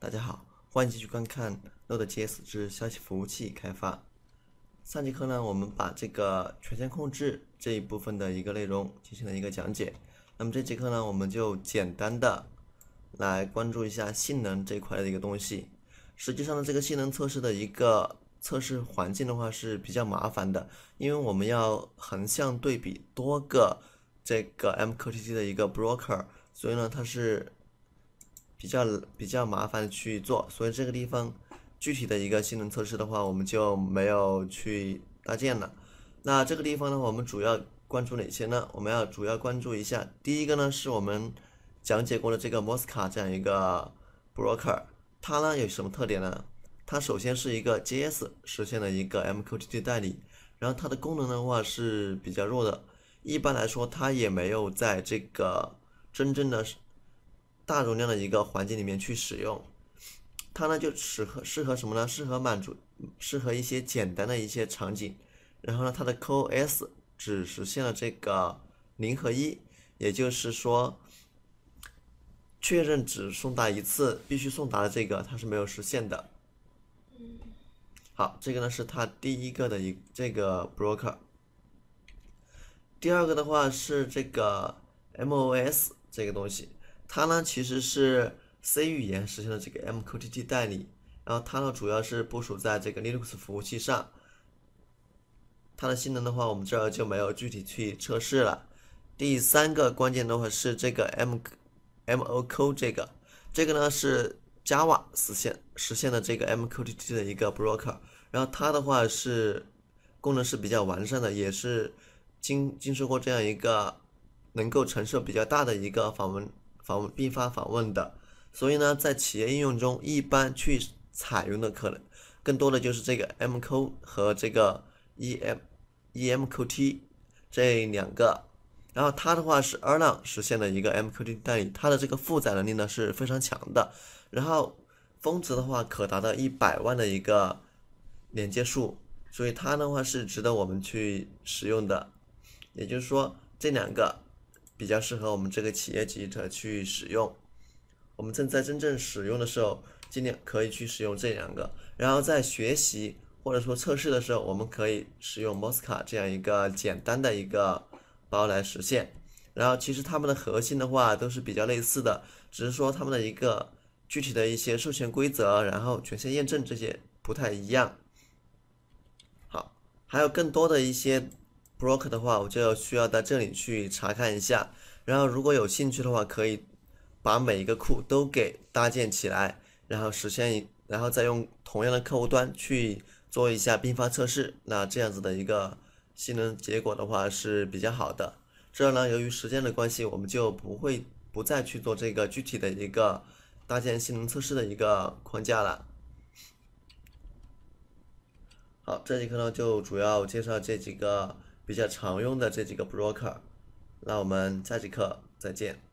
大家好，欢迎继续观看 Node.js 之消息服务器开发。上节课呢，我们把这个权限控制这一部分的一个内容进行了一个讲解。那么这节课呢，我们就简单的来关注一下性能这一块的一个东西。实际上呢，这个性能测试的一个测试环境的话是比较麻烦的，因为我们要横向对比多个这个 MQTT 的一个 Broker，所以呢，它是。比较比较麻烦去做，所以这个地方具体的一个性能测试的话，我们就没有去搭建了。那这个地方的话，我们主要关注哪些呢？我们要主要关注一下，第一个呢是我们讲解过的这个 Mosca 这样一个 Broker，它呢有什么特点呢？它首先是一个 JS 实现的一个 MQTT 代理，然后它的功能的话是比较弱的，一般来说它也没有在这个真正的。大容量的一个环境里面去使用，它呢就适合适合什么呢？适合满足适合一些简单的一些场景。然后呢，它的 QoS 只实现了这个零和一，也就是说，确认只送达一次，必须送达的这个它是没有实现的。好，这个呢是它第一个的一这个 broker。第二个的话是这个 MOS 这个东西。它呢，其实是 C 语言实现的这个 MQTT 代理，然后它呢主要是部署在这个 Linux 服务器上。它的性能的话，我们这儿就没有具体去测试了。第三个关键的话是这个 M，M O Q 这个，这个呢是 Java 实现实现的这个 MQTT 的一个 broker，然后它的话是功能是比较完善的，也是经经受过这样一个能够承受比较大的一个访问。访问并发访问的，所以呢，在企业应用中，一般去采用的可能更多的就是这个 MQ 和这个 EM、EMQT 这两个。然后它的话是 Erlang 实现的一个 MQT 代理，它的这个负载能力呢是非常强的，然后峰值的话可达到一百万的一个连接数，所以它的话是值得我们去使用的。也就是说，这两个。比较适合我们这个企业级的去使用。我们正在真正使用的时候，尽量可以去使用这两个。然后在学习或者说测试的时候，我们可以使用 Mosca 这样一个简单的一个包来实现。然后其实它们的核心的话都是比较类似的，只是说它们的一个具体的一些授权规则，然后权限验证这些不太一样。好，还有更多的一些。Broker 的话，我就需要到这里去查看一下。然后如果有兴趣的话，可以把每一个库都给搭建起来，然后实现一，然后再用同样的客户端去做一下并发测试。那这样子的一个性能结果的话是比较好的。这呢，由于时间的关系，我们就不会不再去做这个具体的一个搭建性能测试的一个框架了。好，这节课呢就主要介绍这几个。比较常用的这几个 broker，那我们下节课再见。